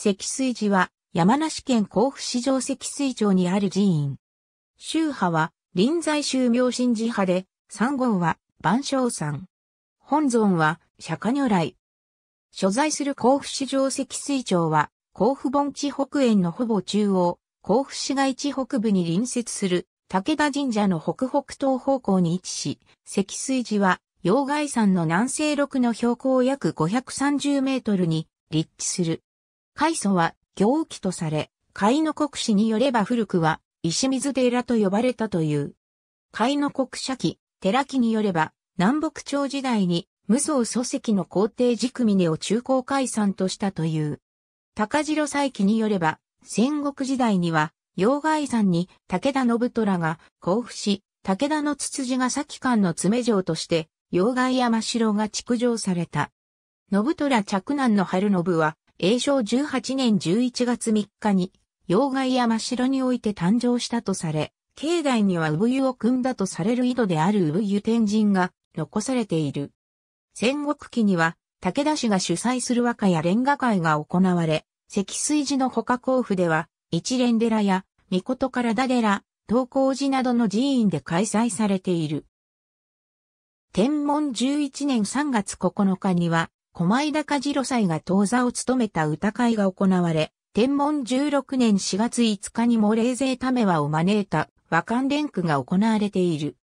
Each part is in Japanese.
積水寺は山梨県甲府市上積水町にある寺院。宗派は臨済宗明神寺派で、三号は万象山。本尊は釈迦如来。所在する甲府市上積水町は、甲府盆地北園のほぼ中央、甲府市街地北部に隣接する武田神社の北北東方向に位置し、積水寺は陽外山の南西6の標高約530メートルに立地する。開祖は行基とされ、海の国史によれば古くは石水寺と呼ばれたという。海の国社記、寺記によれば、南北朝時代に無双祖籍の皇帝軸峰を中高解散としたという。高城祭記によれば、戦国時代には、洋外山に武田信虎が交付し、武田のつつじが先間の詰城として、洋外山城が築城された。信虎嫡男の春信は、永正18年11月3日に、妖怪や真城において誕生したとされ、境内には産湯を組んだとされる井戸である産湯天神が残されている。戦国期には、武田氏が主催する和歌や連歌会が行われ、積水寺の他甲府では、一連寺や、御事から田寺、東光寺などの寺院で開催されている。天文11年3月9日には、狛井高次郎祭が当座を務めた歌会が行われ、天文16年4月5日にも霊勢ため和を招いた和漢連句が行われている。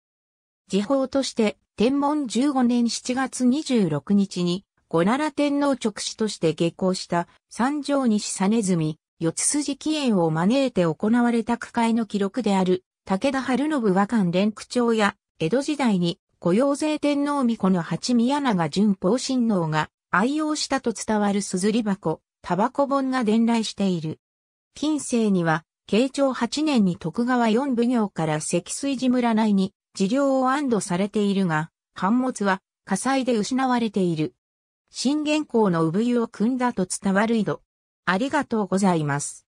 時報として、天文15年7月26日に、五奈良天皇直使として下校した三条西実ミ、四筋紀源を招いて行われた区会の記録である、武田春信和漢連区長や、江戸時代に、御用税天皇御子の八宮長順法親王が、愛用したと伝わる硯箱、タバコ本が伝来している。近世には、慶長8年に徳川四奉行から積水寺村内に治療を安堵されているが、反物は火災で失われている。新元校の産湯を汲んだと伝わる井戸。ありがとうございます。